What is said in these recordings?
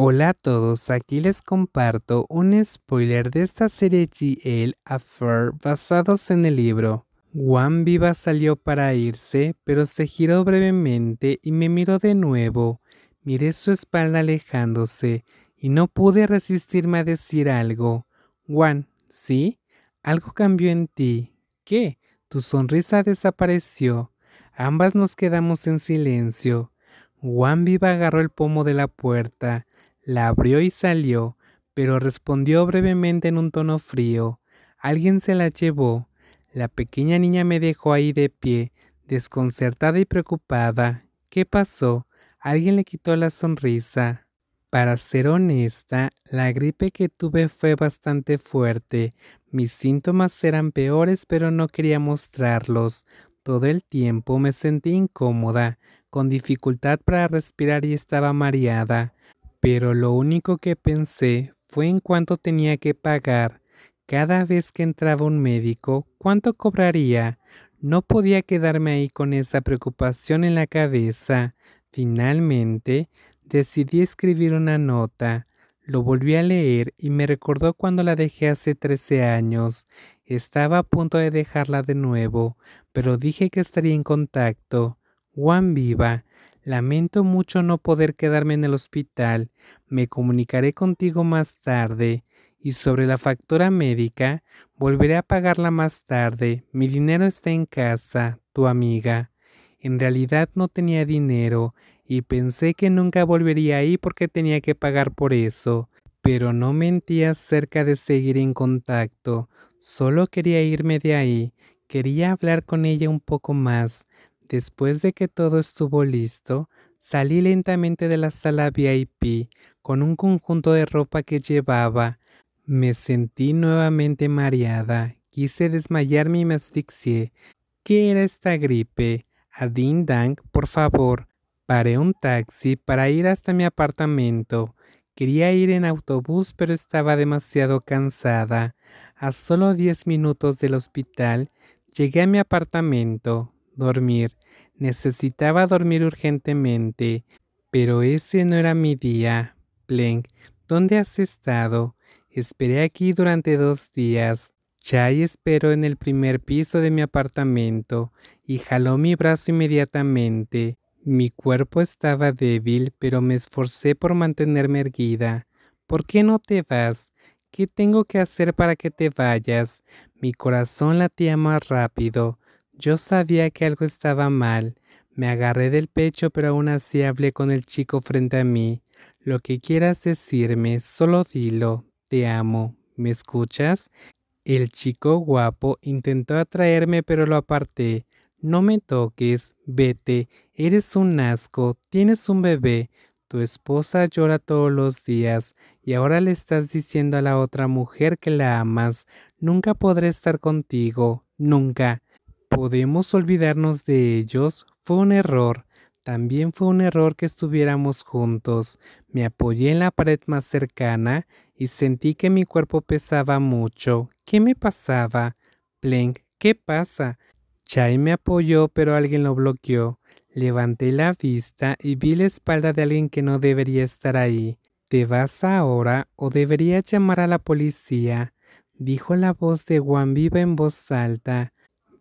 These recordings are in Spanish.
Hola a todos, aquí les comparto un spoiler de esta serie GL Affair basados en el libro. Juan Viva salió para irse, pero se giró brevemente y me miró de nuevo. Miré su espalda alejándose y no pude resistirme a decir algo. Juan, ¿sí? Algo cambió en ti. ¿Qué? Tu sonrisa desapareció. Ambas nos quedamos en silencio. Juan Viva agarró el pomo de la puerta la abrió y salió, pero respondió brevemente en un tono frío. Alguien se la llevó. La pequeña niña me dejó ahí de pie, desconcertada y preocupada. ¿Qué pasó? Alguien le quitó la sonrisa. Para ser honesta, la gripe que tuve fue bastante fuerte. Mis síntomas eran peores, pero no quería mostrarlos. Todo el tiempo me sentí incómoda, con dificultad para respirar y estaba mareada pero lo único que pensé fue en cuánto tenía que pagar cada vez que entraba un médico, cuánto cobraría. No podía quedarme ahí con esa preocupación en la cabeza. Finalmente, decidí escribir una nota. Lo volví a leer y me recordó cuando la dejé hace 13 años. Estaba a punto de dejarla de nuevo, pero dije que estaría en contacto. Juan viva, Lamento mucho no poder quedarme en el hospital. Me comunicaré contigo más tarde. Y sobre la factura médica, volveré a pagarla más tarde. Mi dinero está en casa, tu amiga. En realidad no tenía dinero y pensé que nunca volvería ahí porque tenía que pagar por eso. Pero no mentía acerca de seguir en contacto. Solo quería irme de ahí. Quería hablar con ella un poco más. Después de que todo estuvo listo, salí lentamente de la sala VIP con un conjunto de ropa que llevaba. Me sentí nuevamente mareada, quise desmayarme y me asfixié. ¿Qué era esta gripe? A por favor. Paré un taxi para ir hasta mi apartamento. Quería ir en autobús, pero estaba demasiado cansada. A solo diez minutos del hospital, llegué a mi apartamento dormir. Necesitaba dormir urgentemente, pero ese no era mi día. Plenk, ¿dónde has estado? Esperé aquí durante dos días. Chai esperó en el primer piso de mi apartamento y jaló mi brazo inmediatamente. Mi cuerpo estaba débil, pero me esforcé por mantenerme erguida. ¿Por qué no te vas? ¿Qué tengo que hacer para que te vayas? Mi corazón latía más rápido. Yo sabía que algo estaba mal. Me agarré del pecho, pero aún así hablé con el chico frente a mí. Lo que quieras decirme, solo dilo. Te amo. ¿Me escuchas? El chico guapo intentó atraerme, pero lo aparté. No me toques, vete, eres un asco, tienes un bebé, tu esposa llora todos los días y ahora le estás diciendo a la otra mujer que la amas, nunca podré estar contigo, nunca podemos olvidarnos de ellos, fue un error. También fue un error que estuviéramos juntos. Me apoyé en la pared más cercana y sentí que mi cuerpo pesaba mucho. ¿Qué me pasaba? Plenk, ¿qué pasa? Chai me apoyó, pero alguien lo bloqueó. Levanté la vista y vi la espalda de alguien que no debería estar ahí. ¿Te vas ahora o deberías llamar a la policía? Dijo la voz de Juan Viva en voz alta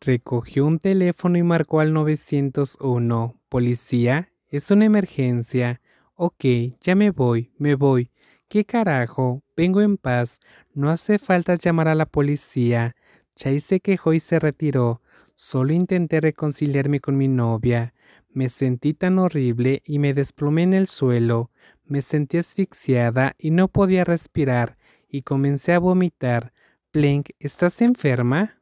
recogió un teléfono y marcó al 901. Policía, es una emergencia. Ok, ya me voy, me voy. ¿Qué carajo? Vengo en paz. No hace falta llamar a la policía. Chai se quejó y se retiró. Solo intenté reconciliarme con mi novia. Me sentí tan horrible y me desplomé en el suelo. Me sentí asfixiada y no podía respirar y comencé a vomitar. Plenk, ¿estás enferma?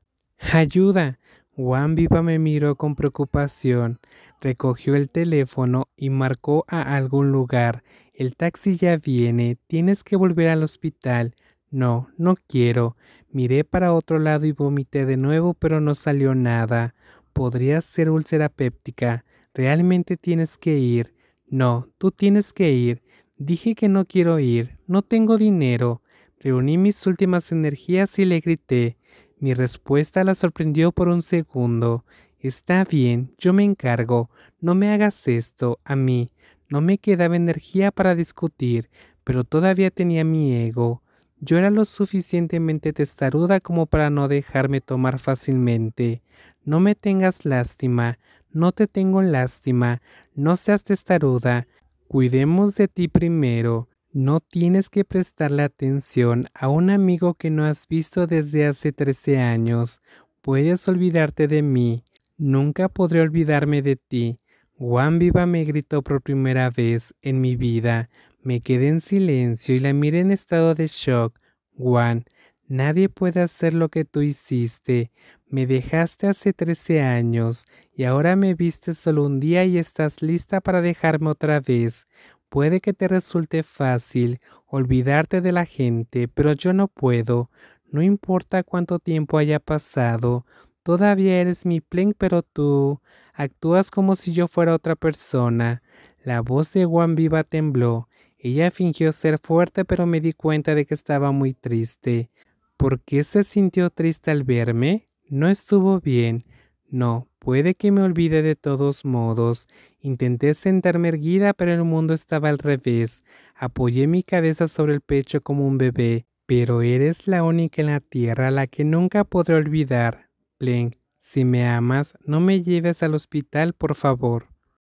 Ayuda. Juan Viva me miró con preocupación, recogió el teléfono y marcó a algún lugar. El taxi ya viene, tienes que volver al hospital. No, no quiero. Miré para otro lado y vomité de nuevo, pero no salió nada. Podría ser úlcera péptica. Realmente tienes que ir. No, tú tienes que ir. Dije que no quiero ir. No tengo dinero. Reuní mis últimas energías y le grité. Mi respuesta la sorprendió por un segundo. Está bien, yo me encargo. No me hagas esto, a mí. No me quedaba energía para discutir, pero todavía tenía mi ego. Yo era lo suficientemente testaruda como para no dejarme tomar fácilmente. No me tengas lástima, no te tengo lástima, no seas testaruda. Cuidemos de ti primero no tienes que prestarle atención a un amigo que no has visto desde hace 13 años. Puedes olvidarte de mí. Nunca podré olvidarme de ti. Juan Viva me gritó por primera vez en mi vida. Me quedé en silencio y la miré en estado de shock. Juan, nadie puede hacer lo que tú hiciste. Me dejaste hace 13 años y ahora me viste solo un día y estás lista para dejarme otra vez. Puede que te resulte fácil olvidarte de la gente, pero yo no puedo. No importa cuánto tiempo haya pasado, todavía eres mi Pleng pero tú actúas como si yo fuera otra persona. La voz de Juan Viva tembló. Ella fingió ser fuerte, pero me di cuenta de que estaba muy triste. ¿Por qué se sintió triste al verme? No estuvo bien. No, puede que me olvide de todos modos. Intenté sentarme erguida, pero el mundo estaba al revés. Apoyé mi cabeza sobre el pecho como un bebé. Pero eres la única en la tierra la que nunca podré olvidar. Blank, si me amas, no me lleves al hospital, por favor.